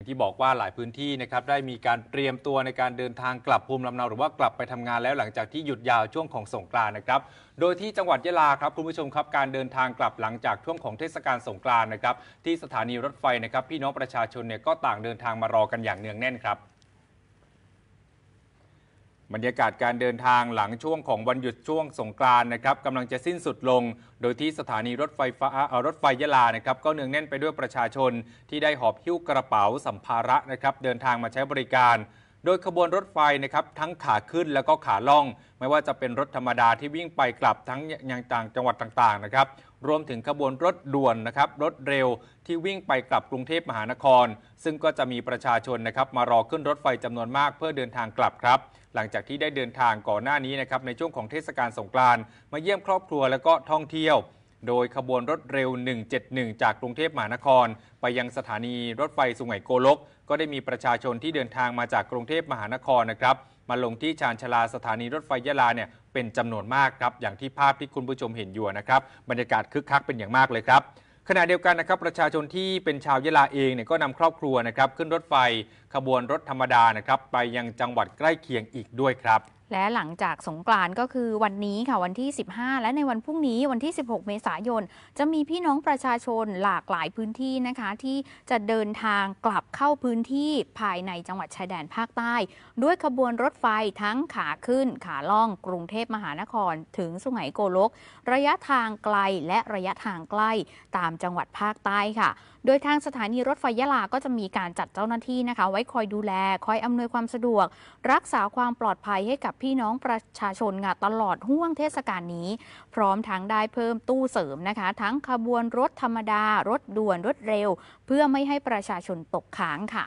ที่บอกว่าหลายพื้นที่นะครับได้มีการเตรียมตัวในการเดินทางกลับภูมิลำเนาหรือว่ากลับไปทำงานแล้ว หลังจากที่หยุดยาวช่วงของสงกรานต์นะครับโดยที่จังหวัดยะลาครับคุณผู้ชมครับ การเดินทางกลับหลังจากช่วงของเทศกาลสงกรานต์นะครับ ที่สถานีรถไฟนะครับพี่น้องประชาชนเนี่ยก็ต่างเดินทางมารอกันอย่างเนืองแน่นครับบรรยากาศการเดินทางหลังช่วงของวันหยุดช่วงสงกรานนะครับกำลังจะสิ้นสุดลง โดยที่สถานีรถไฟฟ้ารถไฟยะลานะครับก็เนืองแน่นไปด้วยประชาชน ที่ได้หอบหิ้วกระเป๋าสัมภาระนะครับเดินทางมาใช้บริการดยขบวนรถไฟนะครับทั้งขาขึ้นแล้วก็ขาล่องไม่ว่าจะเป็นรถธรรมดาที่วิ่งไปกลับทั้งยังต่างจังหวัดต่างๆนะครับรวมถึงขบวนรถด่วนนะครับรถเร็วที่วิ่งไปกลับกรุงเทพมหานคร ซึ่งก็จะมีประชาชนนะครับมารอขึ้นรถไฟจำนวนมากเพื่อเดินทางกลับครับ หลังจากที่ได้เดินทางก่อนหน้านี้นะครับในช่วงของเทศกาลสงกรานต์มาเยี่ยมครอบครัวและก็ท่องเที่ยวโดยขบวนรถเร็ว 171 จากกรุงเทพมหานคร ไปยังสถานีรถไฟสุไหงโกลก ก็ได้มีประชาชนที่เดินทางมาจากกรุงเทพมหานครนะครับ มาลงที่ชานชลาสถานีรถไฟยะลาเนี่ยเป็นจำนวนมากครับอย่างที่ภาพที่คุณผู้ชมเห็นอยู่นะครับบรรยากาศคึกคักเป็นอย่างมากเลยครับขณะเดียวกันนะครับ ประชาชนที่เป็นชาวยะลาเองเนี่ยก็นำครอบครัวนะครับขึ้นรถไฟขบวนรถธรรมดานะครับไปยังจังหวัดใกล้เคียงอีกด้วยครับและหลังจากสงกรานก็คือวันนี้ค่ะวันที่ 15 และในวันพรุ่งนี้วันที่ 16 เมษายนจะมีพี่น้องประชาชนหลากหลายพื้นที่นะคะ ที่จะเดินทางกลับเข้าพื้นที่ภายในจังหวัดชายแดนภาคใต้ ด้วยขบวนรถไฟทั้งขาขึ้น ขาล่อง กรุงเทพมหานคร ถึงสุไหงโกลกระยะทางไกลและระยะทางใกล้ตามจังหวัดภาคใต้ค่ะโดยทางสถานีรถไฟยะลาก็จะมีการจัดเจ้าหน้าที่นะคะ ไว้คอยดูแล คอยอำนวยความสะดวก รักษาความปลอดภัยให้กับพี่น้องประชาชนตลอดห่วงเทศกาลนี้ พร้อมทั้งได้เพิ่มตู้เสริมนะคะ ทั้งขบวนรถธรรมดา รถด่วน รถเร็ว เพื่อไม่ให้ประชาชนตกค้างค่ะ